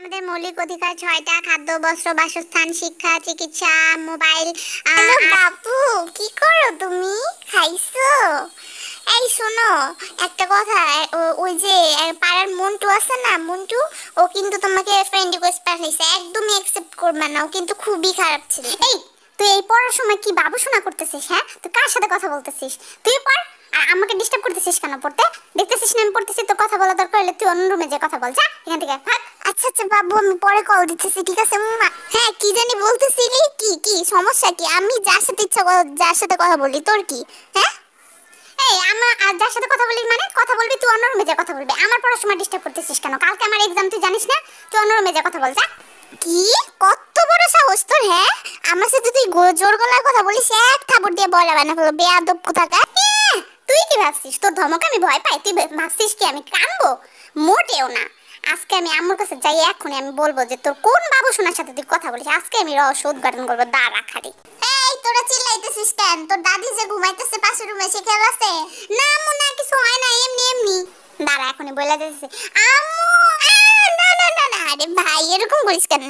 আমাদের মৌলিক অধিকার ছয়টা খাদ্য বস্ত্র বাসস্থান শিক্ষা চিকিৎসা মোবাইল বাপু কি করো তুমি খাইছো এই শোনো একটা কথা ওই যে পাড়ার মন্টু আছে না মন্টু ও কিন্তু তোমাকে ফ্রেন্ড রিকোয়েস্ট পাঠাইছে একদমই অ্যাকসেপ্ট করবে না ও কিন্তু খুবই খারাপ ছিল এই তুই এই পড়ার সময় কি বাবু শোনা করতেছিস হ্যাঁ তুই কার সাথে কথা বলতেছিস তুই পড় আমাকে ডিস্টার্ব করতেছিস কেন পড়তে দেখতেছিস না আমি পড়তেছি তো কথা বলা দরকার হলে তুই অন্য রুমে যে কথা বল যা এখান থেকে ভাগ আচ্ছা আচ্ছা বাবু আমি পরে কল দিতেছি ঠিক আছে মা হ্যাঁ কি জানি বলতেছিলি কি কি সমস্যা কি আমি যার সাথে ইচ্ছা যার সাথে কথা বলি তোর কি হ্যাঁ এই আমার আর যার সাথে কথা বলি মানে কথা বলবি তুই অন্য রুমে যে কথা বলবি আমার পড়াশোনা ডিস্টার্ব করতেছিস কেন কালকে আমার এক্সাম তুই জানিস না তুই অন্য রুমে যে কথা বল যা কি কত বড় সাহস তোর হ্যাঁ আমার সাথে তুই জোর গলায় কথা বলিস এক থাপড় দিয়ে বলা বানা হলো বেয়াদব কোথাকার তুই কি ভাবছিস তোর ধমক আমি ভয় পাই তুই ভাবছিস কি আমি কামবো মোটেও না আজকে আমি আম্মুর কাছে যাই এখনই আমি বলবো যে তোর কোন বাবু শোনার সাথে তুই কথা বলিস আজকে আমি রহস্য উদ্ঘাটন করবো দাঁড়া খালি এই তোরা চিল্লাইতেছিস কেন তোর দাদি যে ঘুমাইতেছে পাশের রুমে সে খেলাছে না আম্মু না কিছু হয় না এমনি এমনি দাঁড়া এখনই বলে দিতেছে আম্মু না না না না আরে ভাই এরকম করিস কেন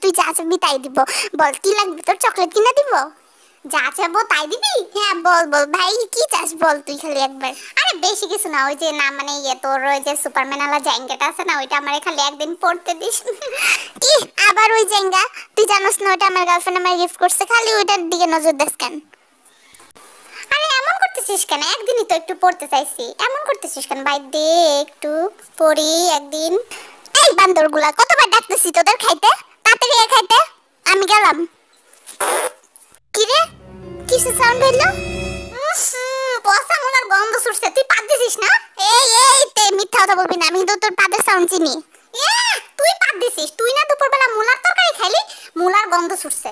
তুই যা চাবি তাই দিব বল কি লাগবে তোর চকলেট কিনে দিব যা চাবো তাই দিবি হ্যাঁ বল বল ভাই কি চাস বল তুই খালি একবার আরে বেশি কিছু না ওই যে না মানে ইয়ে তোর ওই যে সুপারম্যান আলা জ্যাঙ্গাটা আছে না ওইটা আমার খালি একদিন পড়তে দিস কি আবার ওই জ্যাঙ্গা তুই জানোস না ওটা আমার গার্লফ্রেন্ড আমার গিফট করছে খালি ওইটার দিকে নজর দেস কেন আরে এমন করতেছিস কেন একদিনই তো একটু পড়তে চাইছি এমন করতেছিস কেন ভাই দে একটু পড়ি একদিন এই বান্দরগুলা কতবার ডাকতেছি তোদের খাইতে তাড়াতাড়ি খাইতে আমি গেলাম কিসের সাউন্ড হইলো পসা মোলার গন্ধ ছুটছে তুই পাত দিছিস না এই এই তে মিথ্যা কথা বলবি না আমি তো তোর পাতের সাউন্ড চিনি তুই পাত দিছিস তুই না দুপুরবেলা মোলার তরকারি খাইলি মোলার গন্ধ ছুটছে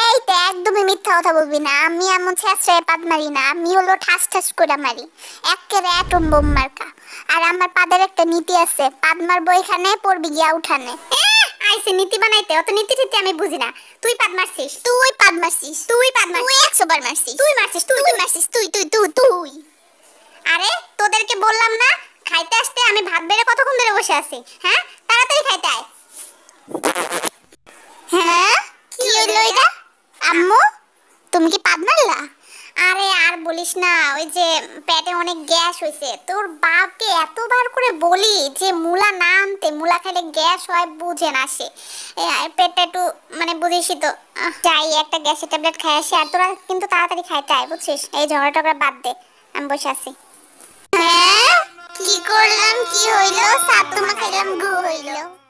এই তে একদমই মিথ্যা কথা বলবি না আমি এমন ছেঁচড়ে পাত মারি না আমি হলো ঠাস ঠাস করে মারি একেবারে অ্যাটম বোম মার্কা আর আমার পাদের একটা নীতি আছে পাদ মারবো এখানে পড়বি গিয়া উঠানে আইসি নীতি বানাইতে অত নীতি নীতি আমি বুঝি না তুই পাদ মারছিস তুই পাদ মারছিস তুই পাদ মারছিস কতবার মারছিস তুই মারছিস তুই তুই মারছিস তুই তুই তুই তুই আরে তোদেরকে বললাম না খাইতে আসতে আমি ভাত বেড়ে কতক্ষণ ধরে বসে আছি হ্যাঁ তাড়াতাড়ি খাইতে আয় হ্যাঁ কি হইলো এটা আম্মু তুমি কি পাদ মারলা আরে আর বলিস না ওই যে পেটে অনেক গ্যাস হয়েছে তোর বাপকে এতবার করে বলি যে মুলা না শান্তি মূলা খাইলে গ্যাস হয় বুঝে না সে পেটটা একটু মানে বুঝেছি তো যাই একটা গ্যাসের ট্যাবলেট খাই আসি আর তোরা কিন্তু তাড়াতাড়ি খাই আয় বুঝছিস এই ঝগড়া টগড়া বাদ দে আমি বসে আছি হ্যাঁ? কি করলাম কি হইলো তোমা খাইলাম গু হইলো